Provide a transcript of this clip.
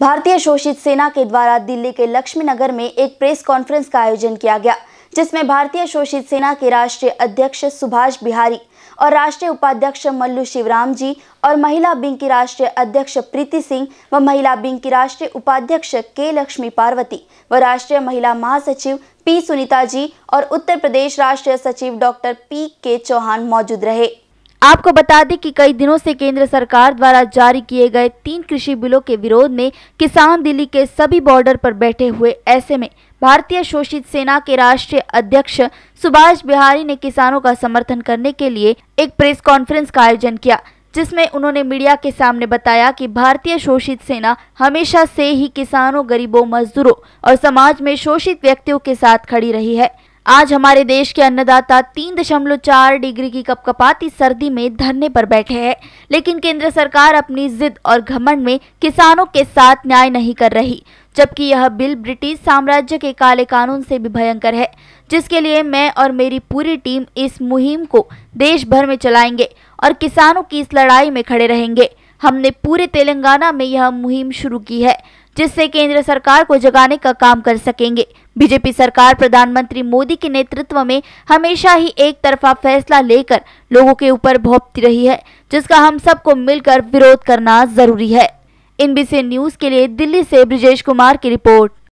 भारतीय शोषित सेना के द्वारा दिल्ली के लक्ष्मी नगर में एक प्रेस कॉन्फ्रेंस का आयोजन किया गया जिसमें भारतीय शोषित सेना के राष्ट्रीय अध्यक्ष सुभाष बिहारी और राष्ट्रीय उपाध्यक्ष मल्लू शिवराम जी और महिला विंग की राष्ट्रीय अध्यक्ष प्रीति सिंह व महिला विंग की राष्ट्रीय उपाध्यक्ष के लक्ष्मी पार्वती व राष्ट्रीय महिला महासचिव पी सुनीता जी और उत्तर प्रदेश राष्ट्रीय सचिव डॉक्टर पी के चौहान मौजूद रहे आपको बता दें कि कई दिनों से केंद्र सरकार द्वारा जारी किए गए तीन कृषि बिलों के विरोध में किसान दिल्ली के सभी बॉर्डर पर बैठे हुए ऐसे में भारतीय शोषित सेना के राष्ट्रीय अध्यक्ष सुभाष बिहारी ने किसानों का समर्थन करने के लिए एक प्रेस कॉन्फ्रेंस का आयोजन किया जिसमें उन्होंने मीडिया के सामने बताया कि भारतीय शोषित सेना हमेशा से ही किसानों गरीबों मजदूरों और समाज में शोषित व्यक्तियों के साथ खड़ी रही है आज हमारे देश के अन्नदाता तीन दशमलव चार डिग्री की कपकपाती सर्दी में धरने पर बैठे हैं लेकिन केंद्र सरकार अपनी जिद और घमंड में किसानों के साथ न्याय नहीं कर रही जबकि यह बिल ब्रिटिश साम्राज्य के काले कानून से भी भयंकर है जिसके लिए मैं और मेरी पूरी टीम इस मुहिम को देश भर में चलाएंगे और किसानों की इस लड़ाई में खड़े रहेंगे हमने पूरे तेलंगाना में यह मुहिम शुरू की है जिससे केंद्र सरकार को जगाने का काम कर सकेंगे बीजेपी सरकार प्रधानमंत्री मोदी के नेतृत्व में हमेशा ही एक तरफा फैसला लेकर लोगों के ऊपर भोपती रही है जिसका हम सबको मिलकर विरोध करना जरूरी है इनबीसी न्यूज के लिए दिल्ली से ब्रिजेश कुमार की रिपोर्ट